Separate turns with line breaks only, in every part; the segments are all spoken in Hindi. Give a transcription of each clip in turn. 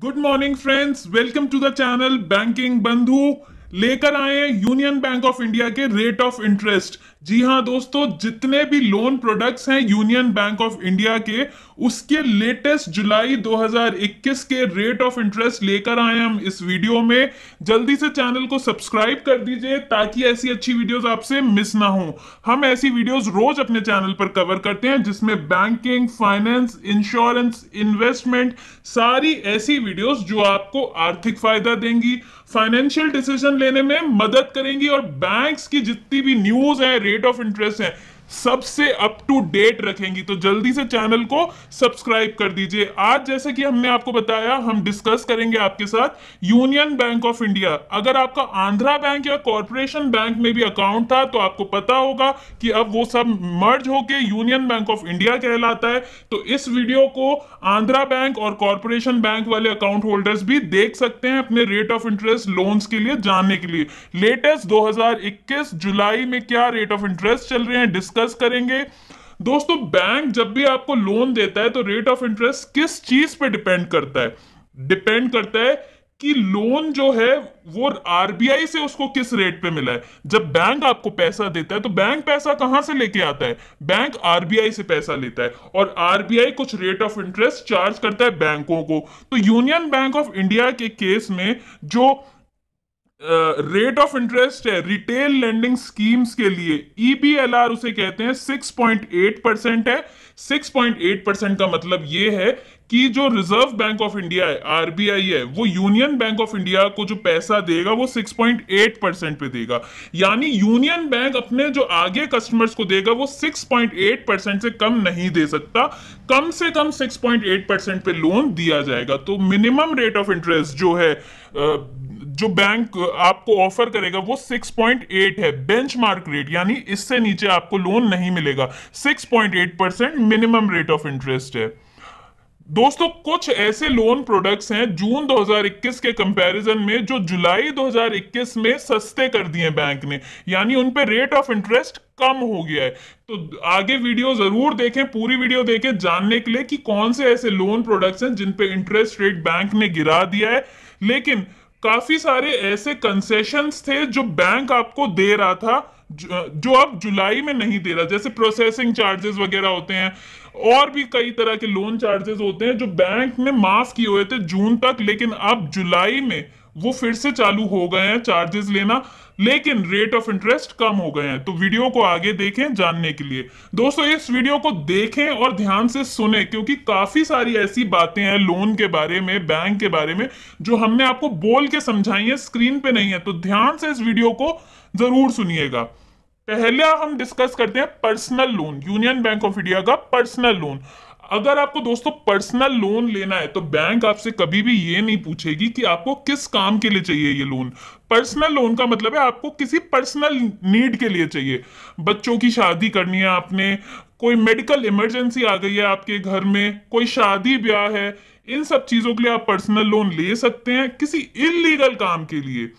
good morning friends welcome to the channel Banking Bandhu लेकर आए हैं यूनियन बैंक ऑफ इंडिया के रेट ऑफ इंटरेस्ट जी हाँ दोस्तों जितने भी लोन प्रोडक्ट्स हैं यूनियन बैंक ऑफ इंडिया के उसके लेटेस्ट जुलाई 2021 के रेट ऑफ इंटरेस्ट लेकर आए हम इस वीडियो में जल्दी से चैनल को सब्सक्राइब कर दीजिए ताकि ऐसी अच्छी वीडियोस आपसे मिस ना हो हम ऐसी वीडियोस रोज अपने चैनल पर कवर करते हैं जिसमें बैंकिंग फाइनेंस इंश्योरेंस इन्वेस्टमेंट सारी ऐसी वीडियोस जो आपको आर्थिक फायदा देंगी फाइनेंशियल डिसीजन लेने में मदद करेंगी और बैंक्स की जितनी भी न्यूज है रेट ऑफ इंटरेस्ट है सबसे अप टू डेट रखेंगी तो जल्दी से चैनल को सब्सक्राइब कर दीजिए आज जैसे कि हमने आपको बताया हम डिस्कस करेंगे आपके साथ यूनियन बैंक ऑफ इंडिया अगर आपका आंध्रा बैंक या कॉरपोरेशन बैंक में भी अकाउंट था तो आपको पता होगा कि अब वो सब मर्ज होके यूनियन बैंक ऑफ इंडिया कहलाता है तो इस वीडियो को आंध्रा बैंक और कॉरपोरेशन बैंक वाले अकाउंट होल्डर्स भी देख सकते हैं अपने रेट ऑफ इंटरेस्ट लोन्स के लिए जानने के लिए लेटेस्ट दो जुलाई में क्या रेट ऑफ इंटरेस्ट चल रहे हैं डिस्क डिस्कस करेंगे दोस्तों बैंक जब भी आपको लोन देता है तो रेट ऑफ इंटरेस्ट किस चीज पे डिपेंड करता है डिपेंड करता है कि लोन जो है वो आरबीआई से उसको किस रेट पे मिला है जब बैंक आपको पैसा देता है तो बैंक पैसा कहां से लेके आता है बैंक आरबीआई से पैसा लेता है और आरबीआई कुछ रेट ऑफ इंटरेस्ट चार्ज करता है बैंकों को तो यूनियन बैंक ऑफ इंडिया के केस में जो रेट ऑफ इंटरेस्ट है रिटेल लेंडिंग स्कीम्स के लिए ईबीएलआर e उसे कहते हैं 6.8 परसेंट है 6.8 परसेंट का मतलब ये है कि जो रिजर्व बैंक ऑफ इंडिया है आरबीआई है वो यूनियन बैंक ऑफ इंडिया को जो पैसा देगा वो 6.8 परसेंट पे देगा यानी यूनियन बैंक अपने जो आगे कस्टमर्स को देगा वो 6.8 परसेंट से कम नहीं दे सकता कम से कम 6.8 परसेंट पे लोन दिया जाएगा तो मिनिमम रेट ऑफ इंटरेस्ट जो है जो बैंक आपको ऑफर करेगा वो 6.8 है बेंचमार्क रेट यानी इससे नीचे आपको लोन नहीं मिलेगा 6.8 percent minimum rate of interest है दोस्तों कुछ ऐसे लोन प्रोडक्ट्स हैं जून 2021 के कंपैरिजन में जो जुलाई 2021 में सस्ते कर दिए बैंक ने यानी उन पे रेट ऑफ इंटरेस्ट कम हो गया है तो आगे वीडियो जरूर देखें पूरी वीडियो देखें जानने के लिए कि कौन से ऐसे लोन प्रोडक्ट्स हैं जिन पे इंटरेस्ट रेट बैंक ने गिरा दिया है लेकिन काफी सारे ऐसे कंसेशंस थे जो बैंक आपको दे रहा था जो अब जुलाई में नहीं दे रहा जैसे प्रोसेसिंग चार्जेस वगैरह होते हैं और भी कई तरह के लोन चार्जेस होते हैं जो बैंक ने माफ किए हुए थे जून तक लेकिन अब जुलाई में वो फिर से चालू हो गए हैं चार्जेस लेना लेकिन रेट ऑफ इंटरेस्ट कम हो गए हैं तो वीडियो को आगे देखें जानने के लिए दोस्तों इस वीडियो को देखें और ध्यान से सुने क्योंकि काफी सारी ऐसी बातें हैं लोन के बारे में बैंक के बारे में जो हमने आपको बोल के समझाई है स्क्रीन पे नहीं है तो ध्यान से इस वीडियो को जरूर सुनिएगा पहला हम डिस्कस करते हैं personal loan Union Bank of India का पर्सनल लोन अगर आपको दोस्तों पर्सनल लोन लेना है तो बैंक आपसे कभी भी ये नहीं पूछेगी कि आपको किस काम के लिए चाहिए ये लोन पर्सनल लोन का मतलब है आपको किसी पर्सनल नीड के लिए चाहिए बच्चों की शादी करनी है आपने कोई मेडिकल इमरजेंसी आ गई है आपके घर में कोई शादी ब्याह है इन सब चीज़ों के लिए आप पर्सनल लोन ले सकते हैं किसी इलीगल काम के लिए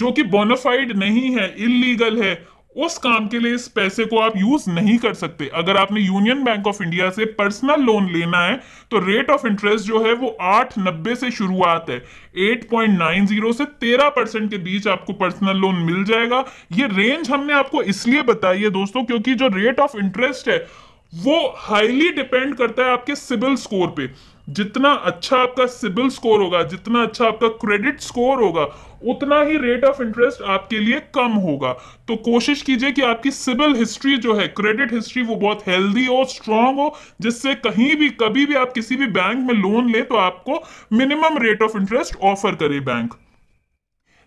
जो कि बोनाफाइड नहीं है इलीगल है उस काम के लिए इस पैसे को आप यूज नहीं कर सकते अगर आपने यूनियन बैंक ऑफ इंडिया से पर्सनल लोन लेना है तो रेट ऑफ इंटरेस्ट जो है वो आठ नब्बे से शुरुआत है एट पॉइंट नाइन जीरो से तेरह परसेंट के बीच आपको पर्सनल लोन मिल जाएगा ये रेंज हमने आपको इसलिए बताई है दोस्तों क्योंकि जो रेट ऑफ इंटरेस्ट है वो हाईली डिपेंड करता है आपके सिबिल स्कोर पे जितना अच्छा आपका सिबिल स्कोर होगा जितना अच्छा आपका क्रेडिट स्कोर होगा उतना ही रेट ऑफ इंटरेस्ट आपके लिए कम होगा तो कोशिश कीजिए कि आपकी सिबिल हिस्ट्री जो है क्रेडिट हिस्ट्री वो बहुत हेल्दी और स्ट्रांग हो जिससे कहीं भी कभी भी आप किसी भी बैंक में लोन लें तो आपको minimum rate of interest offer करे बैंक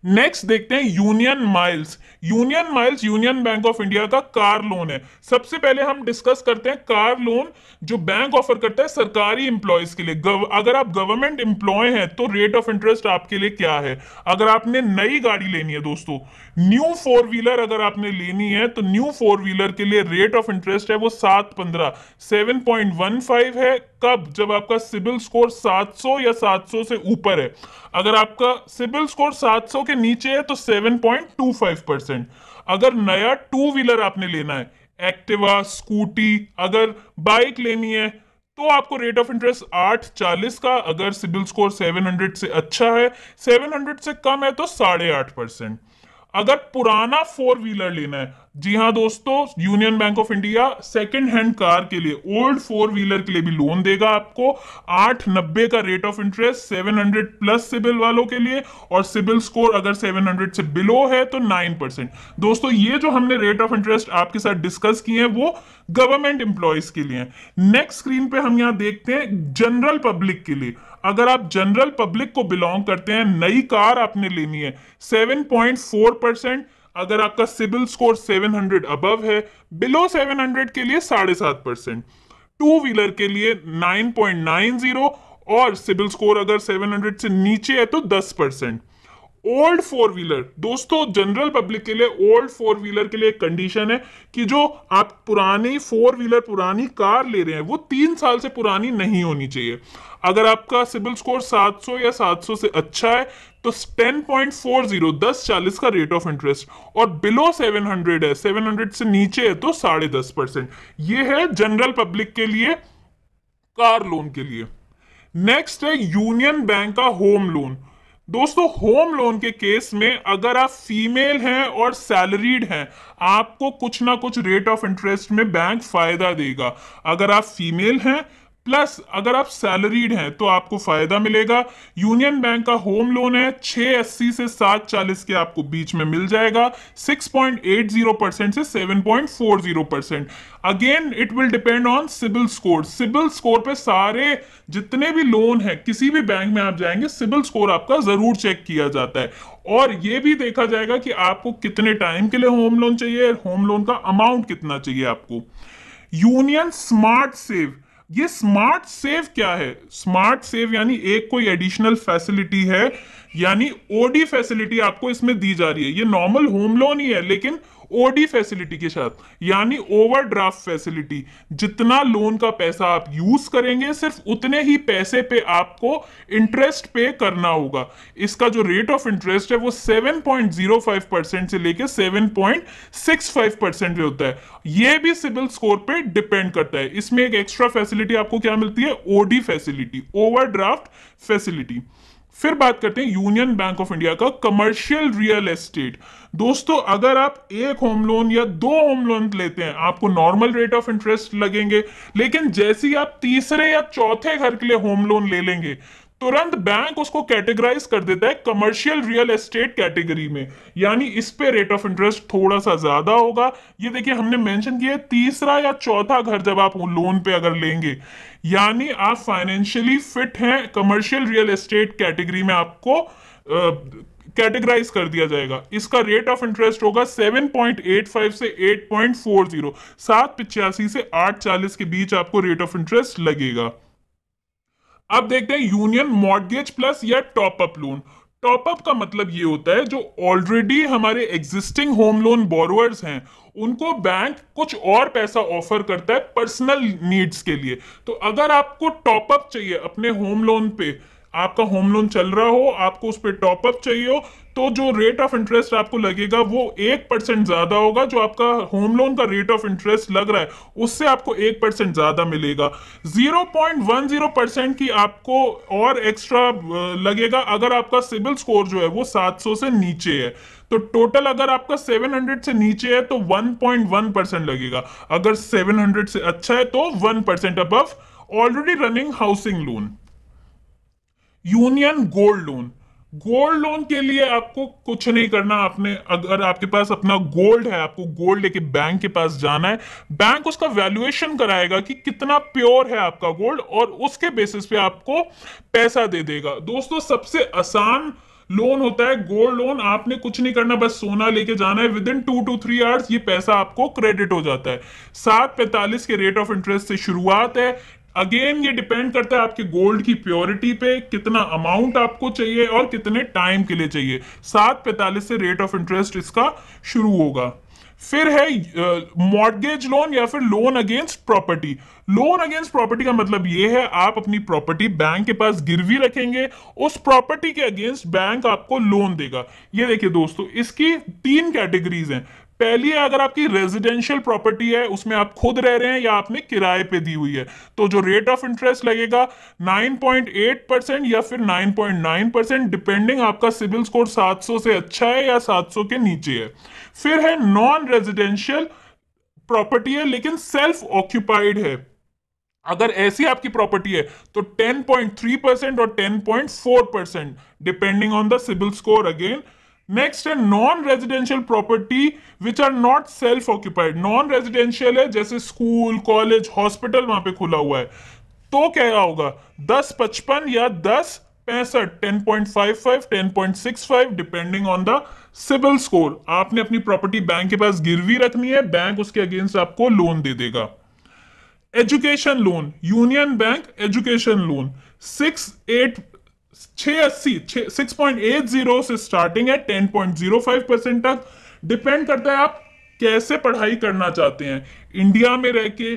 नेक्स्ट देखते हैं Union Miles Union Miles Union Bank of India का कार लोन है सबसे पहले हम डिस्कस करते हैं कार लोन जो बैंक ऑफर करता है सरकारी इंप्लॉयज के लिए गव, अगर आप गवर्नमेंट इंप्लॉय हैं तो रेट ऑफ इंटरेस्ट आपके लिए क्या है अगर आपने नई गाड़ी लेनी है दोस्तों न्यू फोर व्हीलर अगर आपने लेनी है तो न्यू फोर व्हीलर के लिए रेट ऑफ इंटरेस्ट है वो सात पंद्रह सेवन पॉइंट वन फाइव है कब जब आपका सिबिल स्कोर 700 या 700 से ऊपर है अगर आपका सिबिल स्कोर 700 के नीचे है तो 7.25 परसेंट अगर नया टू व्हीलर आपने लेना है एक्टिवा स्कूटी अगर बाइक लेनी है तो आपको रेट ऑफ इंटरेस्ट आठ चालीस का अगर सिबिल स्कोर 700 से अच्छा है 700 से कम है तो साढ़े आठ परसेंट अगर पुराना फोर व्हीलर लेना है जी हाँ दोस्तों Union Bank of India second hand car के लिए ओल्ड फोर व्हीलर के लिए भी लोन देगा आपको आठ नब्बे का rate of interest seven hundred plus CIBIL वालों के लिए और सिबिल स्कोर अगर सेवन हंड्रेड से बिलो है तो नाइन परसेंट दोस्तों ये जो हमने रेट ऑफ इंटरेस्ट आपके साथ डिस्कस किए हैं वो गवर्नमेंट एम्प्लॉयज के लिए नेक्स्ट स्क्रीन पे हम यहाँ देखते हैं जनरल पब्लिक के लिए अगर आप जनरल पब्लिक को बिलोंग करते हैं नई कार आपने लेनी है सेवन पॉइंट फोर परसेंट अगर आपका सिबिल स्कोर 700 अबव है बिलो 700 के लिए साढ़े सात परसेंट टू व्हीलर के लिए 9.90 और सिबिल स्कोर अगर 700 से नीचे है तो 10 परसेंट ओल्ड फोर व्हीलर दोस्तों जनरल पब्लिक के लिए ओल्ड फोर व्हीलर के लिए एक कंडीशन है कि जो आप पुरानी फोर व्हीलर पुरानी कार ले रहे हैं वो तीन साल से पुरानी नहीं होनी चाहिए अगर आपका सिबिल स्कोर 700 या 700 से अच्छा है तो 10.40 दस चालीस का रेट ऑफ इंटरेस्ट और बिलो 700 है 700 से नीचे है तो साढ़े दस परसेंट ये है जनरल पब्लिक के लिए कार लोन के लिए नेक्स्ट है यूनियन बैंक का होम लोन दोस्तों होम लोन के केस में अगर आप फीमेल हैं और सैलरीड हैं आपको कुछ ना कुछ रेट ऑफ इंटरेस्ट में बैंक फायदा देगा अगर आप फीमेल हैं प्लस अगर आप सैलरीड हैं तो आपको फायदा मिलेगा यूनियन बैंक का होम लोन है छह अस्सी से सात चालीस के आपको बीच में मिल जाएगा six point eight zero percent से seven point four zero percent again it will depend on CIBIL score CIBIL score पे सारे जितने भी लोन है किसी भी बैंक में आप जाएंगे सिबिल स्कोर आपका जरूर चेक किया जाता है और ये भी देखा जाएगा कि आपको कितने टाइम के लिए होम लोन चाहिए होम लोन का अमाउंट कितना चाहिए आपको यूनियन स्मार्ट सेव ये स्मार्ट सेव क्या है स्मार्ट सेव यानी एक कोई एडिशनल फैसिलिटी है यानी ओडी फैसिलिटी आपको इसमें दी जा रही है ये नॉर्मल होम लोन ही है लेकिन ओडी फैसिलिटी के साथ यानी ओवरड्राफ्ट फैसिलिटी जितना लोन का पैसा आप यूज करेंगे सिर्फ उतने ही पैसे पे आपको इंटरेस्ट पे करना होगा इसका जो रेट ऑफ इंटरेस्ट है वो 7.05 परसेंट से लेके 7.65 परसेंट पे होता है ये भी सिविल स्कोर पे डिपेंड करता है इसमें एक एक्स्ट्रा फैसिलिटी आपको क्या मिलती है ओडी फैसिलिटी ओवर फैसिलिटी फिर बात करते हैं यूनियन बैंक ऑफ इंडिया का कमर्शियल रियल एस्टेट दोस्तों अगर आप एक होम लोन या दो होम लोन लेते हैं आपको नॉर्मल रेट ऑफ इंटरेस्ट लगेंगे लेकिन जैसे ही आप तीसरे या चौथे घर के लिए होम लोन ले लेंगे तुरंत बैंक उसको कैटेगराइज कर देता है कमर्शियल रियल एस्टेट कैटेगरी में यानी इस पे रेट ऑफ इंटरेस्ट थोड़ा सा ज्यादा होगा ये देखिए हमने मेंशन किया है तीसरा या चौथा घर जब आप लोन पे अगर लेंगे यानी आप फाइनेंशियली फिट हैं कमर्शियल रियल एस्टेट कैटेगरी में आपको कैटेगराइज कर दिया जाएगा इसका रेट ऑफ इंटरेस्ट होगा 7.85 से 8.40 पॉइंट से आठ के बीच आपको रेट ऑफ इंटरेस्ट लगेगा अब देखते हैं यूनियन मॉडगेज प्लस या top up loan top up का मतलब ये होता है जो ऑलरेडी हमारे एग्जिस्टिंग होम लोन बोरोअर्स हैं उनको बैंक कुछ और पैसा ऑफर करता है पर्सनल नीड्स के लिए तो अगर आपको टॉपअप चाहिए अपने होम लोन पे आपका होम लोन चल रहा हो आपको उस पर टॉपअप चाहिए हो तो जो रेट ऑफ इंटरेस्ट आपको लगेगा वो एक परसेंट ज़्यादा होगा जो आपका होम लोन का रेट ऑफ इंटरेस्ट लग रहा है उससे आपको एक परसेंट ज़्यादा मिलेगा zero point one zero percent की आपको और एक्स्ट्रा लगेगा अगर आपका सिविल स्कोर जो है वो सात सौ से नीचे है तो टोटल अगर आपका 700 से नीचे है तो 1.1 परसेंट लगेगा अगर 700 से अच्छा है तो 1 परसेंट अब already running housing loan Union Gold Loan gold loan के लिए आपको कुछ नहीं करना आपने अगर आपके पास अपना गोल्ड है आपको गोल्ड लेके बैंक के पास जाना है बैंक उसका वैल्यूएशन कराएगा कि कितना प्योर है आपका गोल्ड और उसके बेसिस पे आपको पैसा दे देगा दोस्तों सबसे आसान लोन होता है गोल्ड लोन आपने कुछ नहीं करना बस सोना लेके जाना है within two to three hours ये पैसा आपको क्रेडिट हो जाता है सात पैंतालीस के रेट ऑफ इंटरेस्ट से शुरुआत है अगेन ये डिपेंड करता है आपके गोल्ड की प्योरिटी पे कितना अमाउंट आपको चाहिए और कितने टाइम के लिए चाहिए सात पैंतालीस से रेट ऑफ इंटरेस्ट इसका शुरू होगा फिर है मॉडगेज uh, लोन या फिर loan against property loan against property का मतलब ये है आप अपनी प्रॉपर्टी बैंक के पास गिरवी रखेंगे उस प्रॉपर्टी के अगेंस्ट बैंक आपको लोन देगा ये देखिए दोस्तों इसकी तीन कैटेगरीज हैं पहली है अगर आपकी रेजिडेंशियल प्रॉपर्टी है उसमें आप खुद रह रहे हैं या आपने किराए पे दी हुई है तो जो रेट ऑफ इंटरेस्ट लगेगा 9.8 परसेंट या फिर 9.9 परसेंट डिपेंडिंग आपका सिविल स्कोर 700 से अच्छा है या 700 के नीचे है फिर है नॉन रेजिडेंशियल प्रॉपर्टी है लेकिन सेल्फ ऑक्यूपाइड है अगर ऐसी आपकी प्रॉपर्टी है तो 10.3 परसेंट और 10.4 percent depending on the civil score again next है non residential property which are not self occupied non residential है जैसे स्कूल कॉलेज हॉस्पिटल वहां पे खुला हुआ है तो क्या होगा दस पचपन या दस पैंसठ ten point five five ten point six five depending on the CIBIL score आपने अपनी प्रॉपर्टी बैंक के पास गिरवी रखनी है बैंक उसके अगेंस्ट आपको लोन दे देगा education loan Union Bank education loan six eight छः अस्सी सिक्स पॉइंट एट जीरो से स्टार्टिंग है ten point zero five percent तक डिपेंड करता है आप कैसे पढ़ाई करना चाहते हैं इंडिया में रह के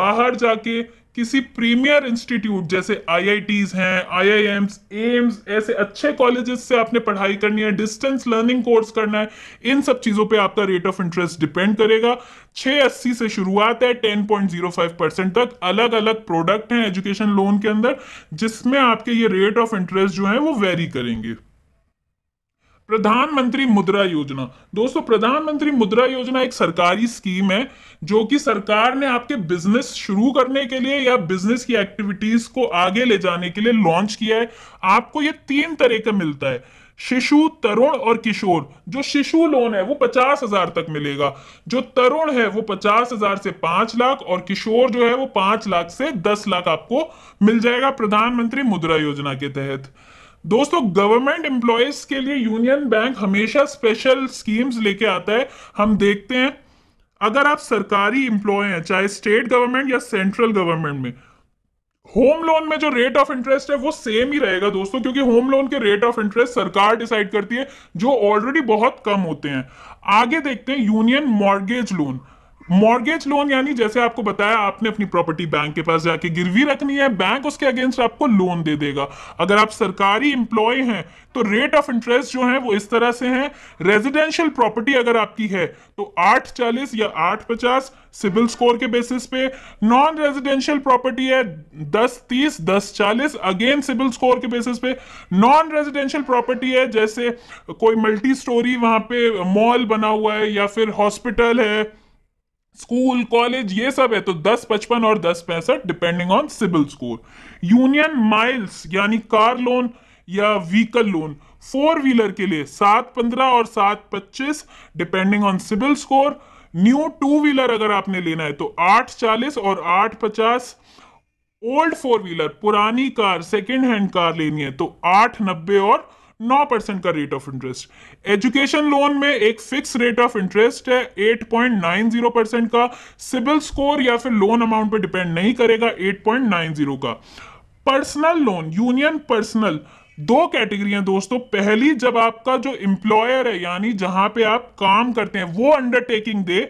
बाहर जाके किसी प्रीमियर इंस्टीट्यूट जैसे आई हैं आईआईएम्स एम्स ऐसे अच्छे कॉलेजेस से आपने पढ़ाई करनी है डिस्टेंस लर्निंग कोर्स करना है इन सब चीज़ों पे आपका रेट ऑफ इंटरेस्ट डिपेंड करेगा छः अस्सी से शुरुआत है ten point zero five percent तक अलग अलग प्रोडक्ट हैं एजुकेशन लोन के अंदर जिसमें आपके ये रेट ऑफ इंटरेस्ट जो है वो वेरी करेंगे प्रधानमंत्री मुद्रा योजना दोस्तों प्रधानमंत्री मुद्रा योजना एक सरकारी स्कीम है जो कि सरकार ने आपके बिजनेस शुरू करने के लिए या बिजनेस की एक्टिविटीज को आगे ले जाने के लिए लॉन्च किया है आपको ये तीन तरह का मिलता है शिशु तरुण और किशोर जो शिशु लोन है वो पचास हजार तक मिलेगा जो तरुण है वो पचास हजार से पांच लाख और किशोर जो है वो पांच लाख से दस लाख आपको मिल जाएगा प्रधानमंत्री मुद्रा योजना के तहत दोस्तों गवर्नमेंट एम्प्लॉयज के लिए यूनियन बैंक हमेशा स्पेशल स्कीम्स लेके आता है हम देखते हैं अगर आप सरकारी इंप्लॉय हैं चाहे स्टेट गवर्नमेंट या सेंट्रल गवर्नमेंट में होम लोन में जो रेट ऑफ इंटरेस्ट है वो सेम ही रहेगा दोस्तों क्योंकि होम लोन के रेट ऑफ इंटरेस्ट सरकार डिसाइड करती है जो ऑलरेडी बहुत कम होते हैं आगे देखते हैं Union mortgage loan mortgage loan यानी जैसे आपको बताया आपने अपनी प्रॉपर्टी बैंक के पास जाके गिरवी रखनी है बैंक उसके अगेंस्ट आपको लोन दे देगा अगर आप सरकारी इंप्लॉय हैं तो रेट ऑफ इंटरेस्ट जो है वो इस तरह से है रेजिडेंशियल प्रॉपर्टी अगर आपकी है तो आठ चालीस या आठ पचास सिविल स्कोर के बेसिस पे नॉन रेजिडेंशियल प्रॉपर्टी है दस तीस दस चालीस अगेन सिविल स्कोर के बेसिस पे नॉन रेजिडेंशियल प्रॉपर्टी है जैसे कोई मल्टी स्टोरी वहां पे मॉल बना हुआ है या फिर हॉस्पिटल है स्कूल कॉलेज ये सब है तो दस पचपन और दस पैंसठ depending on civil score Union miles यानी कार लोन या व्हीकल लोन फोर व्हीलर के लिए सात पंद्रह और सात पच्चीस depending on civil score new two wheeler अगर आपने लेना है तो आठ चालीस और आठ पचास ओल्ड फोर व्हीलर पुरानी कार सेकेंड हैंड कार लेनी है तो आठ नब्बे और नौ परसेंट का rate of interest education loan में एक फिक्स रेट ऑफ इंटरेस्ट है eight point nine zero percent का सिबिल स्कोर या फिर लोन अमाउंट पर डिपेंड नहीं करेगा एट पॉइंट नाइन जीरो का पर्सनल लोन यूनियन पर्सनल दो कैटेगरी हैं दोस्तों पहली जब आपका जो एम्प्लॉयर है यानी जहां पे आप काम करते हैं वो अंडरटेकिंग दे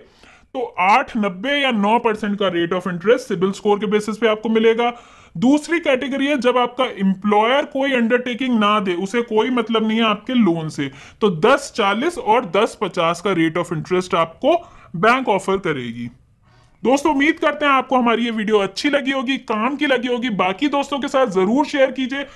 तो आठ नब्बे या नौ परसेंट का rate of interest CIBIL score के बेसिस पे आपको मिलेगा दूसरी कैटेगरी है जब आपका इंप्लॉयर कोई अंडरटेकिंग ना दे उसे कोई मतलब नहीं है आपके लोन से तो दस चालीस और दस पचास का रेट ऑफ इंटरेस्ट आपको बैंक ऑफर करेगी दोस्तों उम्मीद करते हैं आपको हमारी ये वीडियो अच्छी लगी होगी काम की लगी होगी बाकी दोस्तों के साथ जरूर शेयर कीजिए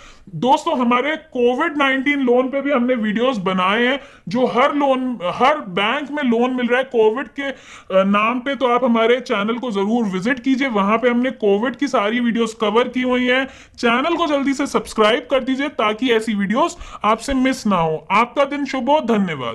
दोस्तों हमारे कोविड 19 लोन पे भी हमने वीडियोस बनाए हैं जो हर लोन हर बैंक में लोन मिल रहा है कोविड के नाम पे तो आप हमारे चैनल को जरूर विजिट कीजिए वहां पे हमने कोविड की सारी वीडियोस कवर की हुई हैं चैनल को जल्दी से सब्सक्राइब कर दीजिए ताकि ऐसी वीडियोज आपसे मिस ना हो आपका दिन शुभ हो धन्यवाद